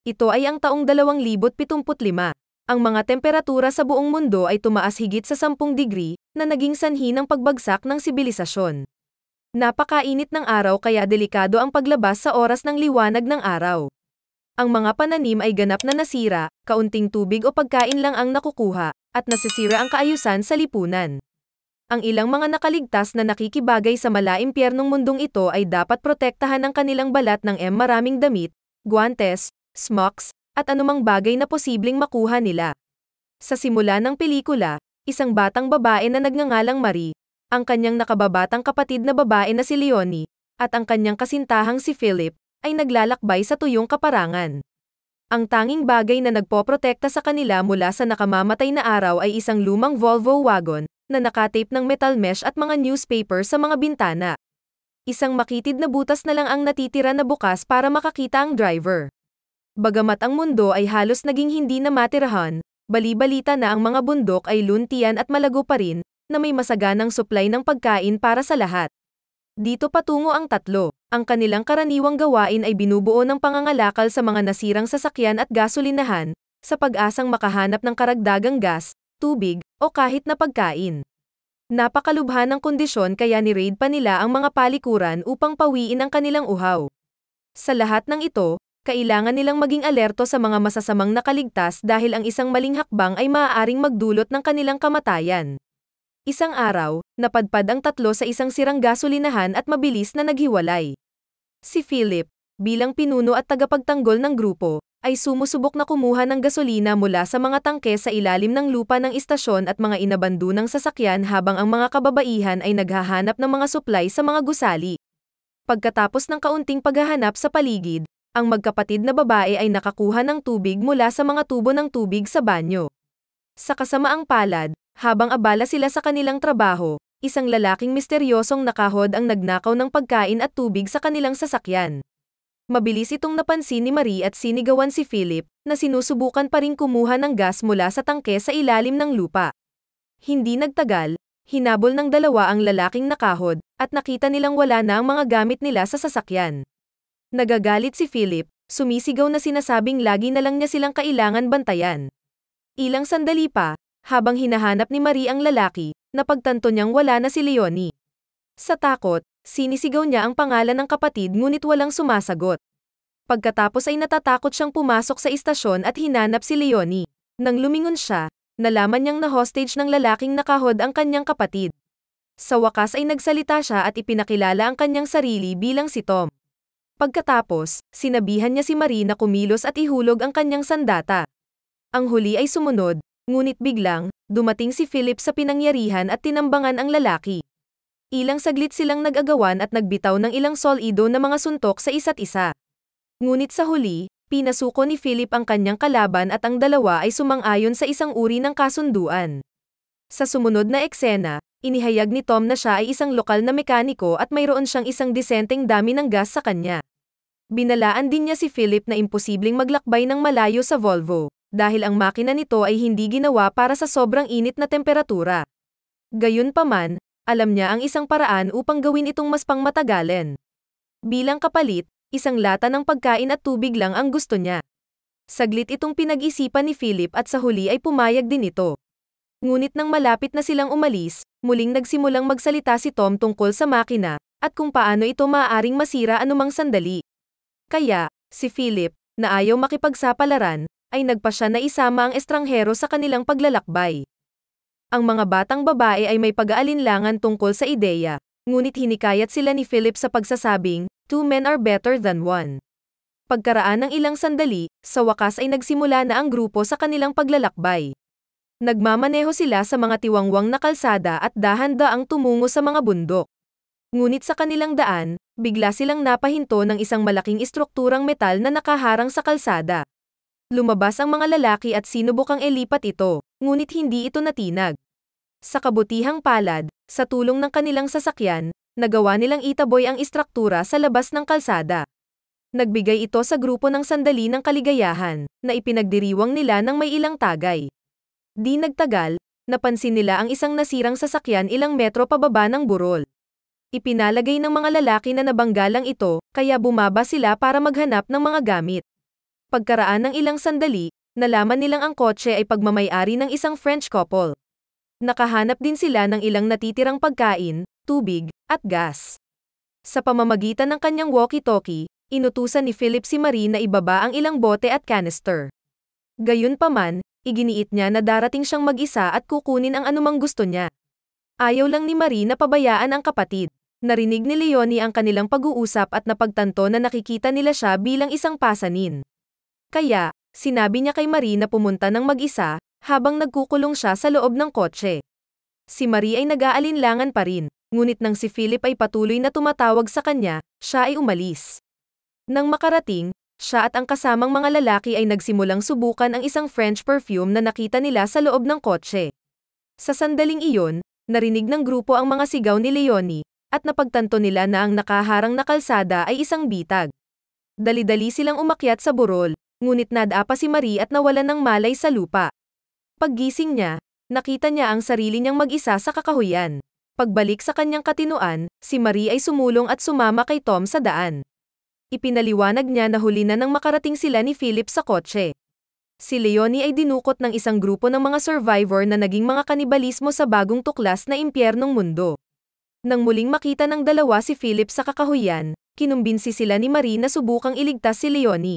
Ito ay ang taong 2075. Ang mga temperatura sa buong mundo ay tumaas higit sa 10 degree na naging sanhi ng pagbagsak ng sibilisasyon. Napakainit ng araw kaya delikado ang paglabas sa oras ng liwanag ng araw. Ang mga pananim ay ganap na nasira, kaunting tubig o pagkain lang ang nakukuha, at nasisira ang kaayusan sa lipunan. Ang ilang mga nakaligtas na nakikibagay sa malaimpyernong mundong ito ay dapat protektahan ang kanilang balat ng M maraming damit, guantes, smocks, at anumang bagay na posibleng makuha nila. Sa simula ng pelikula, isang batang babae na nagngangalang Marie, ang kanyang nakababatang kapatid na babae na si Leonie, at ang kanyang kasintahang si Philip, ay naglalakbay sa tuyong kaparangan. Ang tanging bagay na nagpoprotekta sa kanila mula sa nakamamatay na araw ay isang lumang Volvo wagon na nakatape ng metal mesh at mga newspaper sa mga bintana. Isang makitid na butas na lang ang natitira na bukas para makakita ang driver. Bagamat ang mundo ay halos naging hindi na matirahan, balibalita na ang mga bundok ay luntian at malago pa rin, na may masaganang supply ng pagkain para sa lahat. Dito patungo ang tatlo. Ang kanilang karaniwang gawain ay binubuo ng pangangalakal sa mga nasirang sasakyan at gasolinahan, sa pag-asang makahanap ng karagdagang gas, tubig, o kahit na pagkain. Napakalubha ng kondisyon kaya ni-raid pa nila ang mga palikuran upang pawiin ang kanilang uhaw. Sa lahat ng ito, kailangan nilang maging alerto sa mga masasamang nakaligtas dahil ang isang maling hakbang ay maaaring magdulot ng kanilang kamatayan. Isang araw, napadpad ang tatlo sa isang sirang gasolinahan at mabilis na naghiwalay. Si Philip, bilang pinuno at tagapagtanggol ng grupo, ay sumusubok na kumuha ng gasolina mula sa mga tangke sa ilalim ng lupa ng istasyon at mga inabando ng sasakyan habang ang mga kababaihan ay naghahanap ng mga supply sa mga gusali. Pagkatapos ng kaunting paghahanap sa paligid, ang magkapatid na babae ay nakakuha ng tubig mula sa mga tubo ng tubig sa banyo. Sa kasamaang palad, habang abala sila sa kanilang trabaho, isang lalaking misteryosong nakahod ang nagnakaw ng pagkain at tubig sa kanilang sasakyan. Mabilis itong napansin ni Marie at sinigawan si Philip na sinusubukan pa rin kumuha ng gas mula sa tangke sa ilalim ng lupa. Hindi nagtagal, hinabol ng dalawa ang lalaking nakahod at nakita nilang wala na ang mga gamit nila sa sasakyan. Nagagalit si Philip, sumisigaw na sinasabing lagi na lang niya silang kailangan bantayan. Ilang sandali pa, habang hinahanap ni Marie ang lalaki, napagtanto niyang wala na si Leonie. Sa takot, sinisigaw niya ang pangalan ng kapatid ngunit walang sumasagot. Pagkatapos ay natatakot siyang pumasok sa istasyon at hinanap si Leonie. Nang lumingon siya, nalaman niyang na-hostage ng lalaking nakahod ang kanyang kapatid. Sa wakas ay nagsalita siya at ipinakilala ang kanyang sarili bilang si Tom. Pagkatapos, sinabihan niya si Marie na kumilos at ihulog ang kanyang sandata. Ang huli ay sumunod, ngunit biglang, dumating si Philip sa pinangyarihan at tinambangan ang lalaki. Ilang saglit silang nag-agawan at nagbitaw ng ilang solido na mga suntok sa isa't isa. Ngunit sa huli, pinasuko ni Philip ang kanyang kalaban at ang dalawa ay sumang-ayon sa isang uri ng kasunduan. Sa sumunod na eksena, inihayag ni Tom na siya ay isang lokal na mekaniko at mayroon siyang isang disenteng dami ng gas sa kanya. Binalaan din niya si Philip na imposibleng maglakbay ng malayo sa Volvo, dahil ang makina nito ay hindi ginawa para sa sobrang init na temperatura. Gayunpaman, alam niya ang isang paraan upang gawin itong mas pangmatagalan. Bilang kapalit, isang lata ng pagkain at tubig lang ang gusto niya. Saglit itong pinag-isipan ni Philip at sa huli ay pumayag din ito. Ngunit nang malapit na silang umalis, muling nagsimulang magsalita si Tom tungkol sa makina, at kung paano ito maaaring masira anumang sandali. Kaya, si Philip, na ayaw makipagsapalaran, ay nagpa siya na isama ang estranghero sa kanilang paglalakbay. Ang mga batang babae ay may pag-aalinlangan tungkol sa ideya, ngunit hinikayat sila ni Philip sa pagsasabing, two men are better than one. Pagkaraan ng ilang sandali, sa wakas ay nagsimula na ang grupo sa kanilang paglalakbay. Nagmamaneho sila sa mga tiwangwang na kalsada at dahan-daang tumungo sa mga bundok. Ngunit sa kanilang daan, bigla silang napahinto ng isang malaking istrukturang metal na nakaharang sa kalsada. Lumabas ang mga lalaki at sinubukang ilipat ito, ngunit hindi ito natinag. Sa kabutihang palad, sa tulong ng kanilang sasakyan, nagawa nilang itaboy ang istruktura sa labas ng kalsada. Nagbigay ito sa grupo ng sandali ng kaligayahan, na ipinagdiriwang nila ng may ilang tagay. Di nagtagal, napansin nila ang isang nasirang sasakyan ilang metro pababa ng burol. Ipinalagay ng mga lalaki na nabanggalang ito, kaya bumaba sila para maghanap ng mga gamit. Pagkaraan ng ilang sandali, nalaman nilang ang kotse ay pagmamayari ng isang French couple. Nakahanap din sila ng ilang natitirang pagkain, tubig, at gas. Sa pamamagitan ng kanyang walkie-talkie, inutusan ni Philip si Marie na ibaba ang ilang bote at canister. Gayunpaman, iginiit niya na darating siyang mag-isa at kukunin ang anumang gusto niya. Ayaw lang ni Marie na pabayaan ang kapatid narinig ni Leonie ang kanilang pag-uusap at napagtanto na nakikita nila siya bilang isang pasanin. Kaya, sinabi niya kay Marie na pumunta ng mag-isa, habang nagkukulong siya sa loob ng kotse. Si Marie ay nag-aalinlangan pa rin, ngunit nang si Philip ay patuloy na tumatawag sa kanya, siya ay umalis. Nang makarating, siya at ang kasamang mga lalaki ay nagsimulang subukan ang isang French perfume na nakita nila sa loob ng kotse. Sa sandaling iyon, narinig ng grupo ang mga sigaw ni Leonie, at napagtanto nila na ang nakaharang na kalsada ay isang bitag. Dali-dali silang umakyat sa burol, ngunit nadapa si Marie at nawalan ng malay sa lupa. Paggising niya, nakita niya ang sarili niyang mag-isa sa kakahuyan. Pagbalik sa kanyang katinuan, si Marie ay sumulong at sumama kay Tom sa daan. Ipinaliwanag niya na huli na nang makarating sila ni Philip sa kotse. Si Leonie ay dinukot ng isang grupo ng mga survivor na naging mga kanibalismo sa bagong tuklas na impyernong mundo. Nang muling makita ng dalawa si Philip sa kakahuyan, kinumbinsi sila ni Marie na subukang iligtas si Leonie.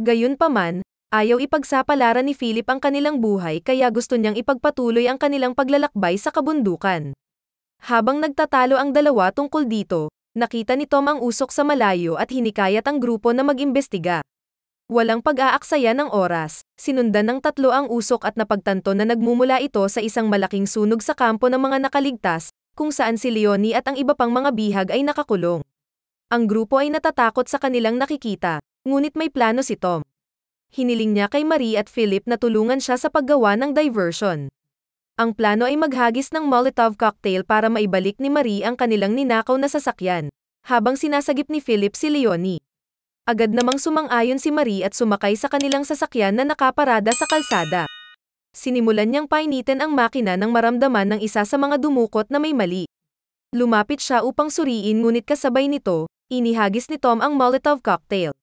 Gayunpaman, ayaw ipagsapalaran ni Philip ang kanilang buhay kaya gusto niyang ipagpatuloy ang kanilang paglalakbay sa kabundukan. Habang nagtatalo ang dalawa tungkol dito, nakita ni Tom ang usok sa malayo at hinikayat ang grupo na mag-imbestiga. Walang pag-aaksaya ng oras, sinundan ng tatlo ang usok at napagtanto na nagmumula ito sa isang malaking sunog sa kampo ng mga nakaligtas, kung saan si Leoni at ang iba pang mga bihag ay nakakulong. Ang grupo ay natatakot sa kanilang nakikita, ngunit may plano si Tom. Hiniling niya kay Marie at Philip na tulungan siya sa paggawa ng diversion. Ang plano ay maghagis ng Molotov cocktail para maibalik ni Marie ang kanilang ninakaw na sasakyan, habang sinasagip ni Philip si Leonie. Agad namang sumang-ayon si Marie at sumakay sa kanilang sasakyan na nakaparada sa kalsada. Sinimulan niyang painitin ang makina nang maramdaman ng isa sa mga dumukot na may mali. Lumapit siya upang suriin ngunit kasabay nito, inihagis ni Tom ang Molotov cocktail.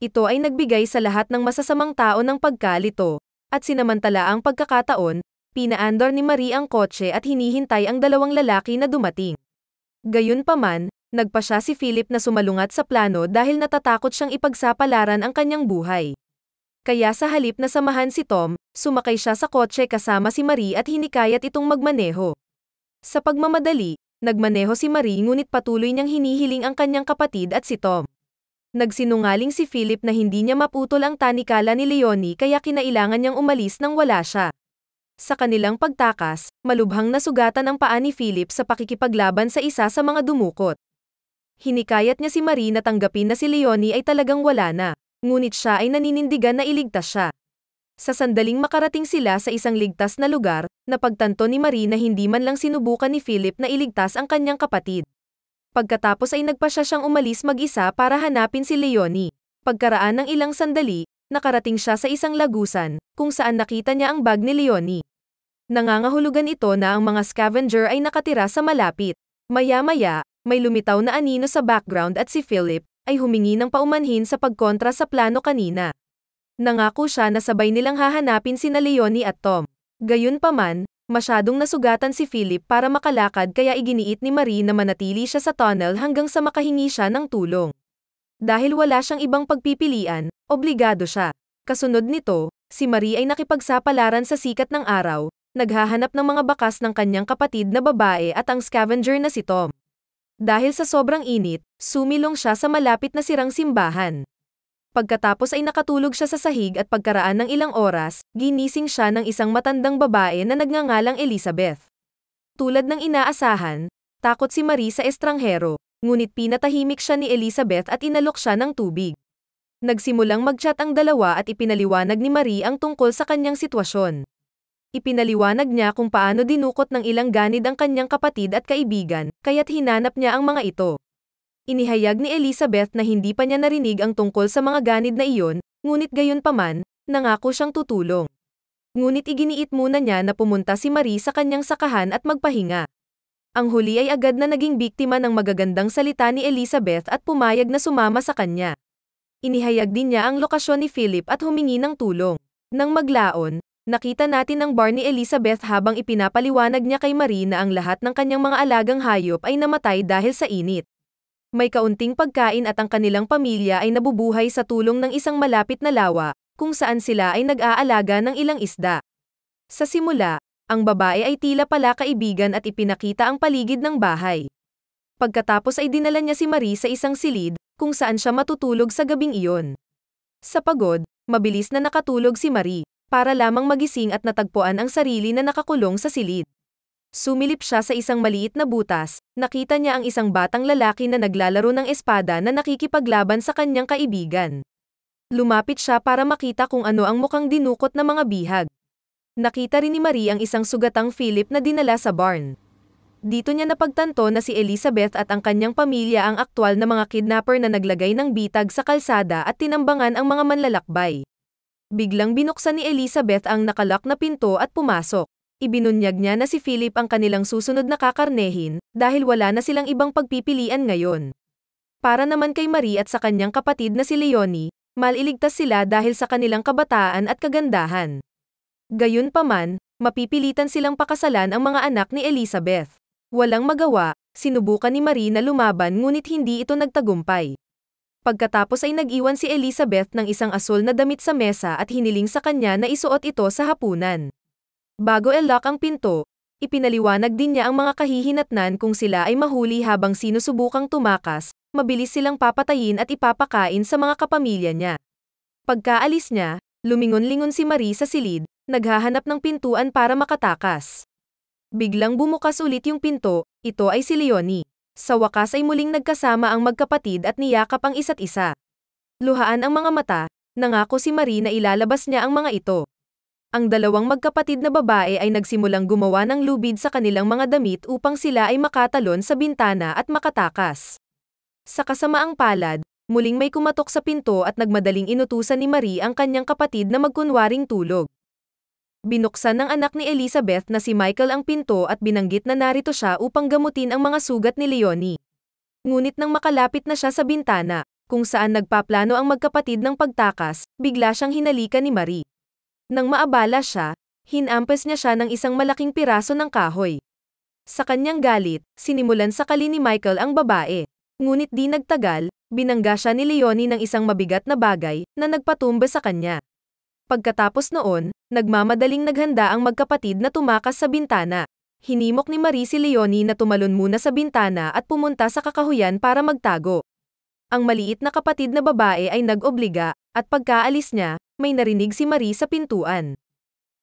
Ito ay nagbigay sa lahat ng masasamang tao ng pagkalito, at sinamantala ang pagkakataon, pinaandar ni Marie ang kotse at hinihintay ang dalawang lalaki na dumating. Gayunpaman, nagpa siya si Philip na sumalungat sa plano dahil natatakot siyang ipagsapalaran ang kanyang buhay. Kaya sa halip na samahan si Tom, sumakay siya sa kotse kasama si Marie at hinikayat itong magmaneho. Sa pagmamadali, nagmaneho si Marie ngunit patuloy niyang hinihiling ang kanyang kapatid at si Tom. Nagsinungaling si Philip na hindi niya maputol ang tanikala ni Leonie kaya kinailangan niyang umalis nang wala siya. Sa kanilang pagtakas, malubhang nasugatan ang paa ni Philip sa pakikipaglaban sa isa sa mga dumukot. Hinikayat niya si Marie na tanggapin na si Leonie ay talagang wala na ngunit siya ay naninindigan na iligtas siya. Sa sandaling makarating sila sa isang ligtas na lugar, napagtanto ni Marie na hindi man lang sinubukan ni Philip na iligtas ang kanyang kapatid. Pagkatapos ay nagpasya siyang umalis mag-isa para hanapin si Leonie. Pagkaraan ng ilang sandali, nakarating siya sa isang lagusan, kung saan nakita niya ang bag ni Leonie. Nangangahulugan ito na ang mga scavenger ay nakatira sa malapit. Maya-maya, may lumitaw na anino sa background at si Philip, ay humingi ng paumanhin sa pagkontra sa plano kanina. Nangako siya na sabay nilang hahanapin sina Leonie at Tom. Gayunpaman, masyadong nasugatan si Philip para makalakad kaya iginiit ni Marie na manatili siya sa tunnel hanggang sa makahingi siya ng tulong. Dahil wala siyang ibang pagpipilian, obligado siya. Kasunod nito, si Marie ay nakipagsapalaran sa sikat ng araw, naghahanap ng mga bakas ng kanyang kapatid na babae at ang scavenger na si Tom. Dahil sa sobrang init, sumilong siya sa malapit na sirang simbahan. Pagkatapos ay nakatulog siya sa sahig at pagkaraan ng ilang oras, ginising siya ng isang matandang babae na nagngangalang Elizabeth. Tulad ng inaasahan, takot si Marie sa estranghero, ngunit pinatahimik siya ni Elizabeth at inalok siya ng tubig. Nagsimulang magchat ang dalawa at ipinaliwanag ni Marie ang tungkol sa kanyang sitwasyon. Ipinaliwanag niya kung paano dinukot ng ilang ganid ang kanyang kapatid at kaibigan, kaya't hinanap niya ang mga ito. Inihayag ni Elizabeth na hindi pa niya narinig ang tungkol sa mga ganid na iyon, ngunit gayon paman, nangako siyang tutulong. Ngunit iginiit muna niya na pumunta si Marie sa kanyang sakahan at magpahinga. Ang huli ay agad na naging biktima ng magagandang salita ni Elizabeth at pumayag na sumama sa kanya. Inihayag din niya ang lokasyon ni Philip at humingi ng tulong. Nang maglaon, Nakita natin ang bar ni Elizabeth habang ipinapaliwanag niya kay Marie na ang lahat ng kanyang mga alagang hayop ay namatay dahil sa init. May kaunting pagkain at ang kanilang pamilya ay nabubuhay sa tulong ng isang malapit na lawa, kung saan sila ay nag-aalaga ng ilang isda. Sa simula, ang babae ay tila pala kaibigan at ipinakita ang paligid ng bahay. Pagkatapos ay dinala niya si Marie sa isang silid, kung saan siya matutulog sa gabing iyon. Sa pagod, mabilis na nakatulog si Marie para lamang magising at natagpuan ang sarili na nakakulong sa silid. Sumilip siya sa isang maliit na butas, nakita niya ang isang batang lalaki na naglalaro ng espada na nakikipaglaban sa kanyang kaibigan. Lumapit siya para makita kung ano ang mukhang dinukot na mga bihag. Nakita rin ni Marie ang isang sugatang Philip na dinala sa barn. Dito niya napagtanto na si Elizabeth at ang kanyang pamilya ang aktwal na mga kidnapper na naglagay ng bitag sa kalsada at tinambangan ang mga manlalakbay. Biglang binuksan ni Elizabeth ang nakalak na pinto at pumasok. Ibinunyag niya na si Philip ang kanilang susunod na kakarnehin dahil wala na silang ibang pagpipilian ngayon. Para naman kay Marie at sa kanyang kapatid na si Leonie, maliligtas sila dahil sa kanilang kabataan at kagandahan. Gayunpaman, mapipilitan silang pakasalan ang mga anak ni Elizabeth. Walang magawa, sinubukan ni Marie na lumaban ngunit hindi ito nagtagumpay. Pagkatapos ay nag-iwan si Elizabeth ng isang asul na damit sa mesa at hiniling sa kanya na isuot ito sa hapunan. Bago elak ang pinto, ipinaliwanag din niya ang mga kahihinatnan kung sila ay mahuli habang sinusubukang tumakas, mabilis silang papatayin at ipapakain sa mga kapamilya niya. Pagkaalis niya, lumingon-lingon si Marie sa silid, naghahanap ng pintuan para makatakas. Biglang bumukas ulit yung pinto, ito ay si Leonie. Sa wakas ay muling nagkasama ang magkapatid at niyakap ang isa't isa. Luhaan ang mga mata, nangako si Marie na ilalabas niya ang mga ito. Ang dalawang magkapatid na babae ay nagsimulang gumawa ng lubid sa kanilang mga damit upang sila ay makatalon sa bintana at makatakas. Sa kasamaang palad, muling may kumatok sa pinto at nagmadaling inutusan ni Marie ang kanyang kapatid na magkunwaring tulog. Binuksan ng anak ni Elizabeth na si Michael ang pinto at binanggit na narito siya upang gamutin ang mga sugat ni Leonie. Ngunit nang makalapit na siya sa bintana, kung saan nagpaplano ang magkapatid ng pagtakas, bigla siyang hinalika ni Marie. Nang maabala siya, hinampas niya siya ng isang malaking piraso ng kahoy. Sa kanyang galit, sinimulan sakali ni Michael ang babae. Ngunit di nagtagal, binangga siya ni Leonie ng isang mabigat na bagay na nagpatumba sa kanya. Pagkatapos noon, nagmamadaling naghanda ang magkapatid na tumakas sa bintana. Hinimok ni Marie si Leonie na tumalon muna sa bintana at pumunta sa kakahuyan para magtago. Ang maliit na kapatid na babae ay nag-obliga, at pagkaalis niya, may narinig si Marie sa pintuan.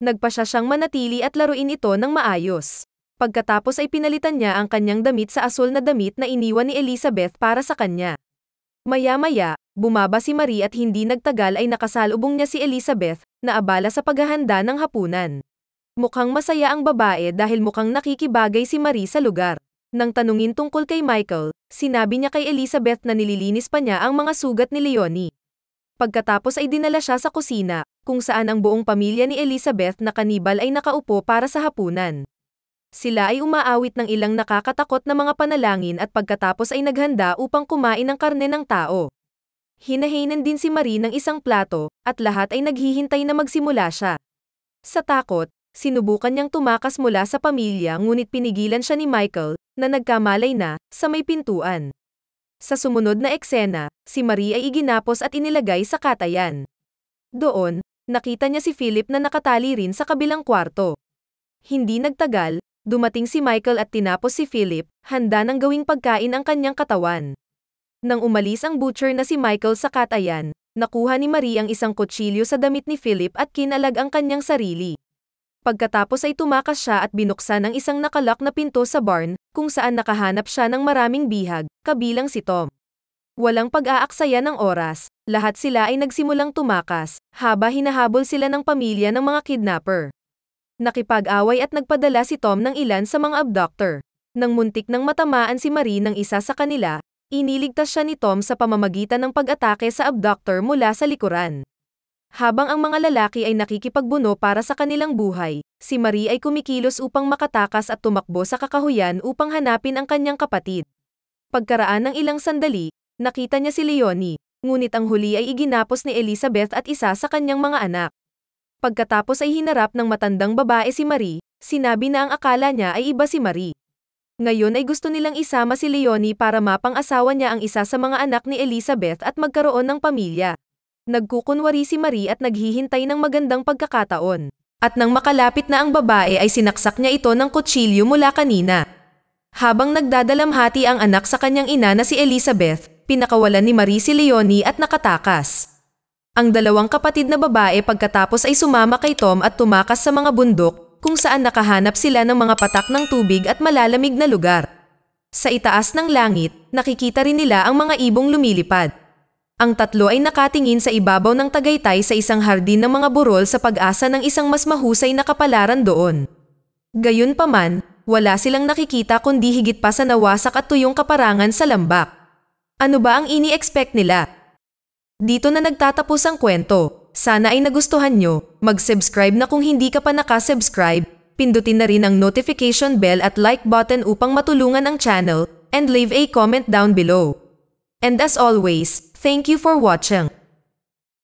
Nagpasya siyang manatili at laruin ito ng maayos. Pagkatapos ay pinalitan niya ang kanyang damit sa asul na damit na iniwan ni Elizabeth para sa kanya. Maya-maya, bumaba si Marie at hindi nagtagal ay nakasalubong niya si Elizabeth na abala sa paghahanda ng hapunan. Mukhang masaya ang babae dahil mukhang nakikibagay si Marie sa lugar. Nang tanungin tungkol kay Michael, sinabi niya kay Elizabeth na nililinis pa niya ang mga sugat ni Leonie. Pagkatapos ay dinala siya sa kusina, kung saan ang buong pamilya ni Elizabeth na kanibal ay nakaupo para sa hapunan. Sila ay umaawit ng ilang nakakatakot na mga panalangin at pagkatapos ay naghanda upang kumain ng karne ng tao. Hinahainan din si Marie ng isang plato, at lahat ay naghihintay na magsimula siya. Sa takot, sinubukan niyang tumakas mula sa pamilya ngunit pinigilan siya ni Michael, na nagkamalay na, sa may pintuan. Sa sumunod na eksena, si Marie ay iginapos at inilagay sa katayan. Doon, nakita niya si Philip na nakatali rin sa kabilang kwarto. Hindi nagtagal, dumating si Michael at tinapos si Philip, handa ng gawing pagkain ang kanyang katawan. Nang umalis ang butcher na si Michael sa katayan, nakuha ni Marie ang isang kutsilyo sa damit ni Philip at kinalag ang kanyang sarili. Pagkatapos ay tumakas siya at binuksan ang isang nakalak na pinto sa barn, kung saan nakahanap siya ng maraming bihag, kabilang si Tom. Walang pag-aaksaya ng oras, lahat sila ay nagsimulang tumakas, haba hinahabol sila ng pamilya ng mga kidnapper. Nakipag-away at nagpadala si Tom ng ilan sa mga abductor. Nang muntik ng matamaan si Marie ng isa sa kanila, Iniligtas siya ni Tom sa pamamagitan ng pag-atake sa abductor mula sa likuran. Habang ang mga lalaki ay nakikipagbuno para sa kanilang buhay, si Marie ay kumikilos upang makatakas at tumakbo sa kakahuyan upang hanapin ang kanyang kapatid. Pagkaraan ng ilang sandali, nakita niya si Leonie, ngunit ang huli ay iginapos ni Elizabeth at isa sa kanyang mga anak. Pagkatapos ay hinarap ng matandang babae si Marie, sinabi na ang akala niya ay iba si Marie. Ngayon ay gusto nilang isama si Leonie para mapang-asawa niya ang isa sa mga anak ni Elizabeth at magkaroon ng pamilya. Nagkukunwari si Marie at naghihintay ng magandang pagkakataon. At nang makalapit na ang babae ay sinaksak niya ito ng kutsilyo mula kanina. Habang nagdadalamhati ang anak sa kanyang ina na si Elizabeth, pinakawalan ni Marie si Leonie at nakatakas. Ang dalawang kapatid na babae pagkatapos ay sumama kay Tom at tumakas sa mga bundok kung saan nakahanap sila ng mga patak ng tubig at malalamig na lugar. Sa itaas ng langit, nakikita rin nila ang mga ibong lumilipad. Ang tatlo ay nakatingin sa ibabaw ng tagaytay sa isang hardin ng mga burol sa pag-asa ng isang mas mahusay na kapalaran doon. Gayunpaman, wala silang nakikita kundi higit pa sa nawasak at tuyong kaparangan sa lambak. Ano ba ang ini-expect nila? Dito na nagtatapos ang kwento. Sana ay nagustuhan nyo. Mag-subscribe na kung hindi ka pa nakasubscribe. Pindutin na rin ang notification bell at like button upang matulungan ang channel and leave a comment down below. And as always, thank you for watching.